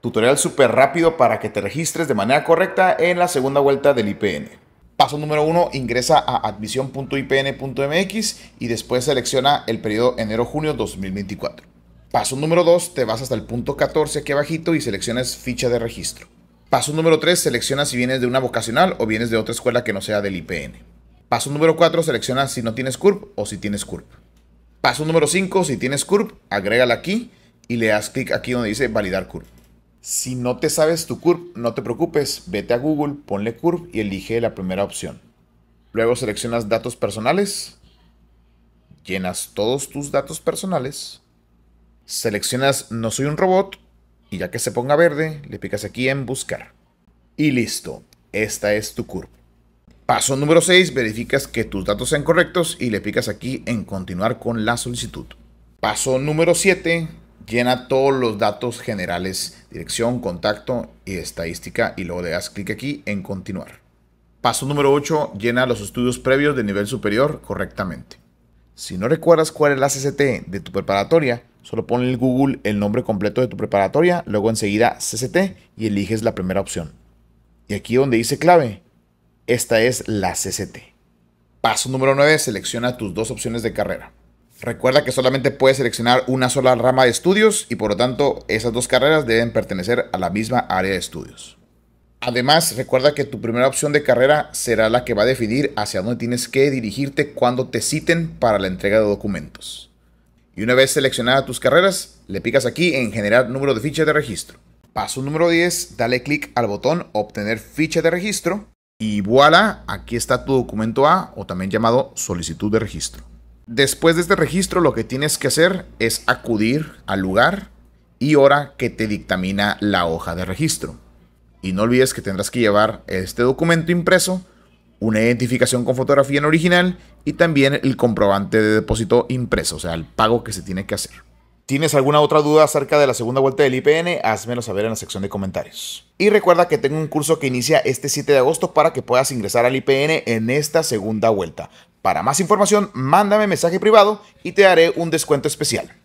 Tutorial súper rápido para que te registres de manera correcta en la segunda vuelta del IPN. Paso número 1, ingresa a admisión.ipn.mx y después selecciona el periodo enero-junio 2024. Paso número 2, te vas hasta el punto 14 aquí abajito y seleccionas ficha de registro. Paso número 3, selecciona si vienes de una vocacional o vienes de otra escuela que no sea del IPN. Paso número 4, selecciona si no tienes CURP o si tienes CURP. Paso número 5, si tienes CURP, agrégala aquí y le das clic aquí donde dice validar CURP. Si no te sabes tu Curve, no te preocupes, vete a Google, ponle CURP y elige la primera opción. Luego seleccionas datos personales, llenas todos tus datos personales, seleccionas no soy un robot y ya que se ponga verde, le picas aquí en buscar. Y listo, esta es tu CURP. Paso número 6, verificas que tus datos sean correctos y le picas aquí en continuar con la solicitud. Paso número 7, llena todos los datos generales, dirección, contacto y estadística y luego le das clic aquí en continuar. Paso número 8, llena los estudios previos de nivel superior correctamente. Si no recuerdas cuál es la CCT de tu preparatoria, solo pon en Google el nombre completo de tu preparatoria, luego enseguida CCT y eliges la primera opción. Y aquí donde dice clave, esta es la CCT. Paso número 9, selecciona tus dos opciones de carrera. Recuerda que solamente puedes seleccionar una sola rama de estudios y por lo tanto esas dos carreras deben pertenecer a la misma área de estudios. Además, recuerda que tu primera opción de carrera será la que va a definir hacia dónde tienes que dirigirte cuando te citen para la entrega de documentos. Y una vez seleccionadas tus carreras, le picas aquí en Generar número de ficha de registro. Paso número 10, dale clic al botón Obtener ficha de registro y voilà, aquí está tu documento A o también llamado solicitud de registro. Después de este registro lo que tienes que hacer es acudir al lugar y hora que te dictamina la hoja de registro. Y no olvides que tendrás que llevar este documento impreso, una identificación con fotografía en original y también el comprobante de depósito impreso, o sea, el pago que se tiene que hacer. ¿Tienes alguna otra duda acerca de la segunda vuelta del IPN? Házmelo saber en la sección de comentarios. Y recuerda que tengo un curso que inicia este 7 de agosto para que puedas ingresar al IPN en esta segunda vuelta. Para más información, mándame mensaje privado y te haré un descuento especial.